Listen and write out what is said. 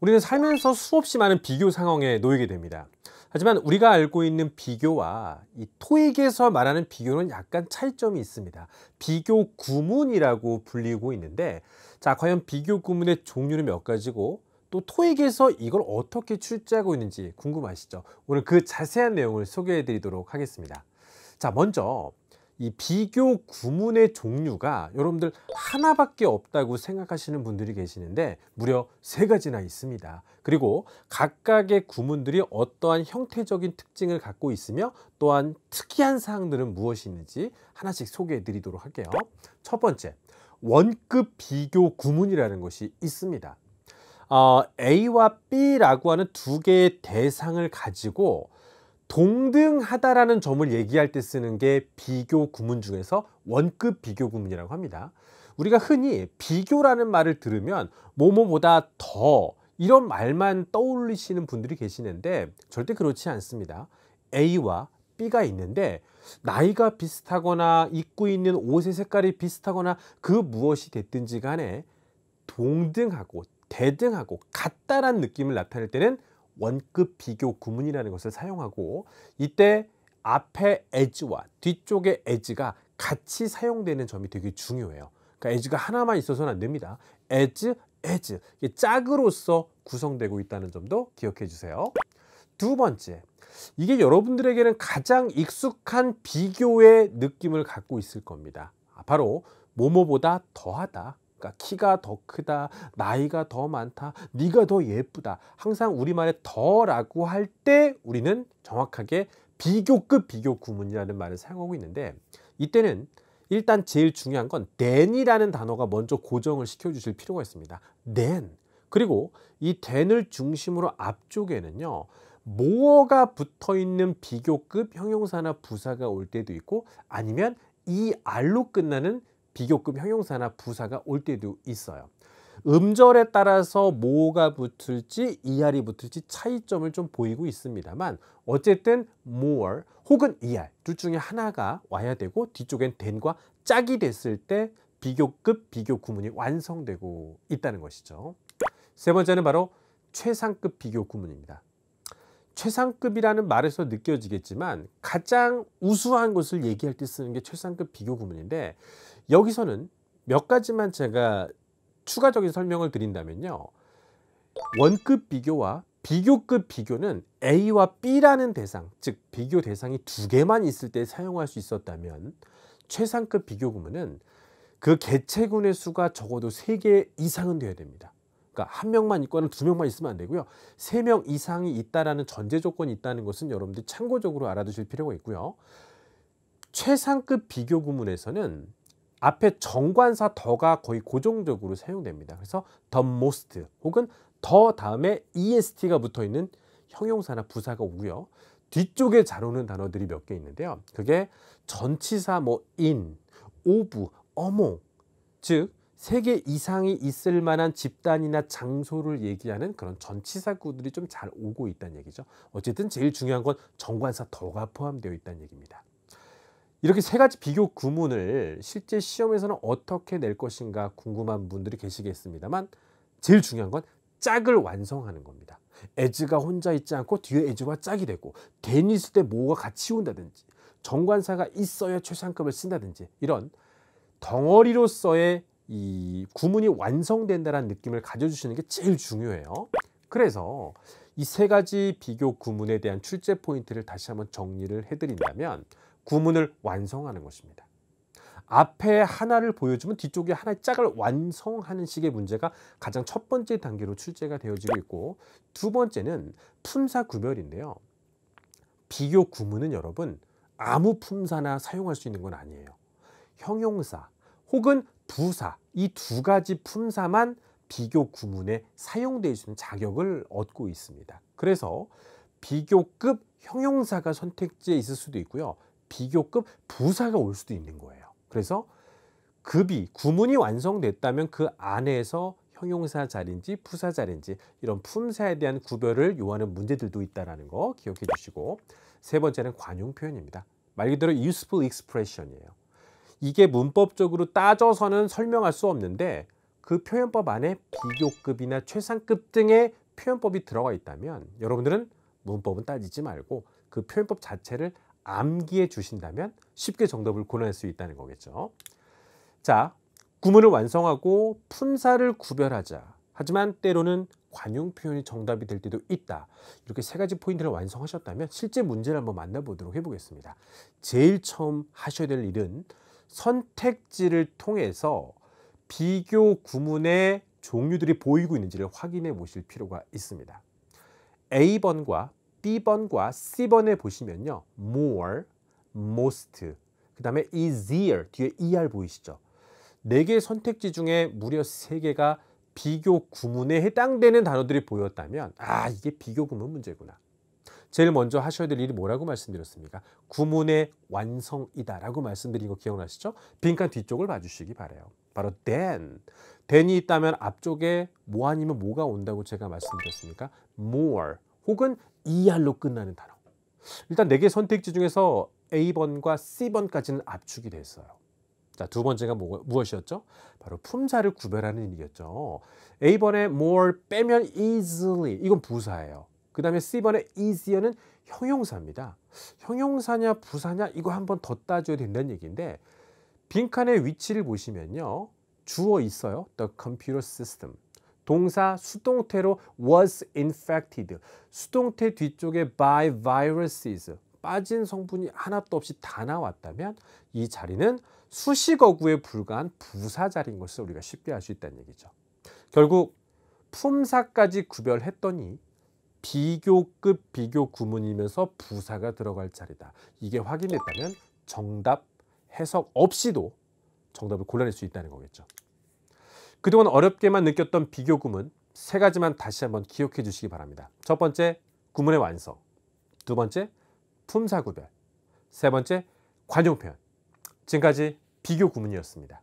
우리는 살면서 수없이 많은 비교 상황에 놓이게 됩니다. 하지만 우리가 알고 있는 비교와 이 토익에서 말하는 비교는 약간 차이점이 있습니다. 비교 구문이라고 불리고 있는데 자, 과연 비교 구문의 종류는 몇 가지고 또 토익에서 이걸 어떻게 출제하고 있는지 궁금하시죠? 오늘 그 자세한 내용을 소개해 드리도록 하겠습니다. 자, 먼저 이 비교 구문의 종류가 여러분들 하나밖에 없다고 생각하시는 분들이 계시는데 무려 세 가지나 있습니다. 그리고 각각의 구문들이 어떠한 형태적인 특징을 갖고 있으며 또한 특이한 사항들은 무엇이 있는지 하나씩 소개해 드리도록 할게요. 첫 번째, 원급 비교 구문이라는 것이 있습니다. 어, A와 B라고 하는 두 개의 대상을 가지고 동등하다라는 점을 얘기할 때 쓰는 게 비교 구문 중에서 원급 비교 구문이라고 합니다. 우리가 흔히 비교라는 말을 들으면 뭐뭐보다 더 이런 말만 떠올리시는 분들이 계시는데 절대 그렇지 않습니다. A와 B가 있는데 나이가 비슷하거나 입고 있는 옷의 색깔이 비슷하거나 그 무엇이 됐든지 간에 동등하고 대등하고 같다란 느낌을 나타낼 때는 원급 비교 구문이라는 것을 사용하고 이때 앞에 e d 와뒤쪽에 e d 가 같이 사용되는 점이 되게 중요해요. 그러니까 e d 가 하나만 있어서는 안 됩니다. edge, 이게 짝으로서 구성되고 있다는 점도 기억해 주세요. 두 번째, 이게 여러분들에게는 가장 익숙한 비교의 느낌을 갖고 있을 겁니다. 아, 바로 뭐뭐보다 더하다 그러니까 키가 더 크다, 나이가 더 많다, 네가 더 예쁘다. 항상 우리말에 더라고 할 때 우리는 정확하게 비교급 비교 구문이라는 말을 사용하고 있는데 이때는 일단 제일 중요한 건 than이라는 단어가 먼저 고정을 시켜 주실 필요가 있습니다. than. 그리고 이 than을 중심으로 앞쪽에는요. 뭐가 붙어 있는 비교급 형용사나 부사가 올 때도 있고 아니면 이 r 로 끝나는 비교급 형용사나 부사가 올 때도 있어요. 음절에 따라서 뭐가 붙을지 이알이 붙을지 차이점을 좀 보이고 있습니다만 어쨌든 more 혹은 이알 둘 중에 하나가 와야 되고 뒤쪽엔 t 과 짝이 됐을 때 비교급 비교 구문이 완성되고 있다는 것이죠. 세 번째는 바로 최상급 비교 구문입니다. 최상급이라는 말에서 느껴지겠지만 가장 우수한 것을 얘기할 때 쓰는 게 최상급 비교 구문인데 여기서는 몇 가지만 제가 추가적인 설명을 드린다면요. 원급 비교와 비교급 비교는 A와 B라는 대상, 즉 비교 대상이 두 개만 있을 때 사용할 수 있었다면 최상급 비교 구문은 그 개체군의 수가 적어도 세 개 이상은 돼야 됩니다. 그러니까 한 명만 있거나 두 명만 있으면 안 되고요. 세 명 이상이 있다라는 전제 조건이 있다는 것은 여러분들 참고적으로 알아두실 필요가 있고요. 최상급 비교 구문에서는 앞에 정관사 더가 거의 고정적으로 사용됩니다. 그래서 the most 혹은 더 다음에 est가 붙어 있는 형용사나 부사가 오고요. 뒤쪽에 잘 오는 단어들이 몇 개 있는데요. 그게 전치사 뭐 in, of, 어몽 즉세개 이상이 있을 만한 집단이나 장소를 얘기하는 그런 전치사구들이 좀 잘 오고 있다는 얘기죠. 어쨌든 제일 중요한 건 정관사 더가 포함되어 있다는 얘기입니다. 이렇게 세 가지 비교 구문을 실제 시험에서는 어떻게 낼 것인가 궁금한 분들이 계시겠습니다만 제일 중요한 건 짝을 완성하는 겁니다. 에즈가 혼자 있지 않고 뒤에 에즈와 짝이 되고 데니스때뭐가 같이 온다든지 정관사가 있어야 최상급을 쓴다든지 이런 덩어리로서의 이 구문이 완성된다라는 느낌을 가져주시는 게 제일 중요해요. 그래서 이 세 가지 비교 구문에 대한 출제 포인트를 다시 한번 정리를 해드린다면 구문을 완성하는 것입니다. 앞에 하나를 보여주면 뒤쪽에 하나의 짝을 완성하는 식의 문제가 가장 첫 번째 단계로 출제가 되어지고 있고 두 번째는 품사 구별인데요. 비교 구문은 여러분 아무 품사나 사용할 수 있는 건 아니에요. 형용사 혹은 부사 이 두 가지 품사만 비교 구문에 사용될 수 있는 자격을 얻고 있습니다. 그래서 비교급 형용사가 선택지에 있을 수도 있고요. 비교급 부사가 올 수도 있는 거예요. 그래서 급이 구문이 완성됐다면 그 안에서 형용사 자리인지 부사 자리인지 이런 품사에 대한 구별을 요하는 문제들도 있다는 거 기억해 주시고 세 번째는 관용 표현입니다. 말 그대로 useful expression이에요. 이게 문법적으로 따져서는 설명할 수 없는데 그 표현법 안에 비교급이나 최상급 등의 표현법이 들어가 있다면 여러분들은 문법은 따지지 말고 그 표현법 자체를 암기해 주신다면 쉽게 정답을 고할수 있다는 거겠죠. 자, 구문을 완성하고 품사를 구별하자. 하지만 때로는 관용 표현이 정답이 될 때도 있다. 이렇게 세 가지 포인트를 완성하셨다면 실제 문제를 한번 만나보도록 해보겠습니다. 제일 처음 하셔야 될 일은 선택지를 통해서 비교 구문의 종류들이 보이고 있는지를 확인해 보실 필요가 있습니다. A번과 B번과 C번에 보시면요. more, most, 그 다음에 easier, 뒤에 er 보이시죠? 네 개의 선택지 중에 무려 세 개가 비교 구문에 해당되는 단어들이 보였다면 아 이게 비교 구문 문제구나. 제일 먼저 하셔야 될 일이 뭐라고 말씀드렸습니까? 구문의 완성이다 라고 말씀드린 거 기억나시죠? 빈칸 뒤쪽을 봐주시기 바래요. 바로 then. then이 있다면 앞쪽에 뭐 아니면 뭐가 온다고 제가 말씀드렸습니까? more 혹은 ER로 끝나는 단어. 일단 네 개 선택지 중에서 A번과 C번까지는 압축이 됐어요. 자, 두 번째가 뭐, 무엇이었죠? 바로 품사를 구별하는 일이었죠. A번에 more 빼면 easily 이건 부사예요. 그 다음에 C번에 easier는 형용사입니다. 형용사냐 부사냐 이거 한번 더 따져야 된다는 얘기인데 빈칸의 위치를 보시면요. 주어 있어요. The computer system. 동사 수동태로 was infected. 수동태 뒤쪽에 by viruses. 빠진 성분이 하나도 없이 다 나왔다면 이 자리는 수식어구에 불과한 부사자리인 것을 우리가 쉽게 알 수 있다는 얘기죠. 결국 품사까지 구별했더니 비교급 비교 구문이면서 부사가 들어갈 자리다. 이게 확인됐다면 정답 해석 없이도 정답을 골라낼 수 있다는 거겠죠. 그동안 어렵게만 느꼈던 비교 구문 세 가지만 다시 한번 기억해 주시기 바랍니다. 첫 번째, 구문의 완성. 두 번째, 품사 구별. 세 번째, 관용 표 지금까지 비교 구문이었습니다.